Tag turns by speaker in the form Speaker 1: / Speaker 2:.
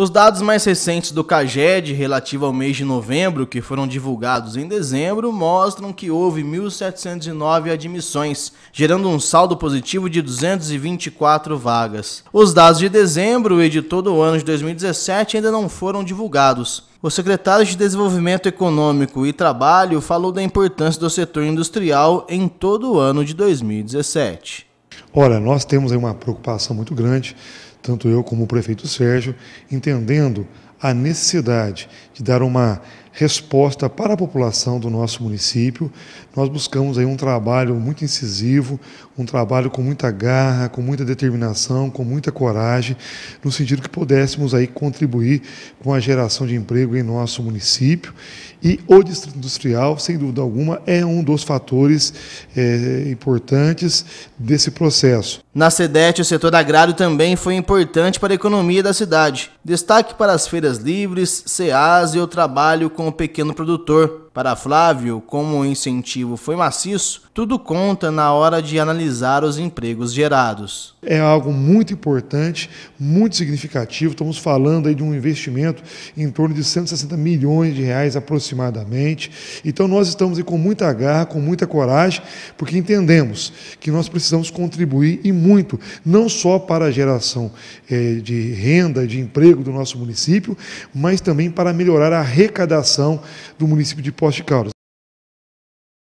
Speaker 1: Os dados mais recentes do CAGED relativo ao mês de novembro, que foram divulgados em dezembro, mostram que houve 1.709 admissões, gerando um saldo positivo de 224 vagas. Os dados de dezembro e de todo o ano de 2017 ainda não foram divulgados. O secretário de Desenvolvimento Econômico e Trabalho falou da importância do setor industrial em todo o ano de 2017.
Speaker 2: Olha, nós temos uma preocupação muito grande, tanto eu como o prefeito Sérgio, entendendo a necessidade de dar uma resposta para a população do nosso município. Nós buscamos aí um trabalho muito incisivo, um trabalho com muita garra, com muita determinação, com muita coragem, no sentido que pudéssemos aí contribuir com a geração de emprego em nosso município. E o distrito industrial, sem dúvida alguma, é um dos fatores é, importantes desse processo processo.
Speaker 1: Na SEDET, o setor agrário também foi importante para a economia da cidade. Destaque para as feiras livres, CEAS e o trabalho com o pequeno produtor para Flávio, como o incentivo foi maciço, tudo conta na hora de analisar os empregos gerados.
Speaker 2: É algo muito importante, muito significativo. Estamos falando aí de um investimento em torno de 160 milhões de reais aproximadamente. Então nós estamos aí com muita garra, com muita coragem, porque entendemos que nós precisamos contribuir e muito, não só para a geração é, de renda, de emprego do nosso município, mas também para melhorar a arrecadação do município de poste caros.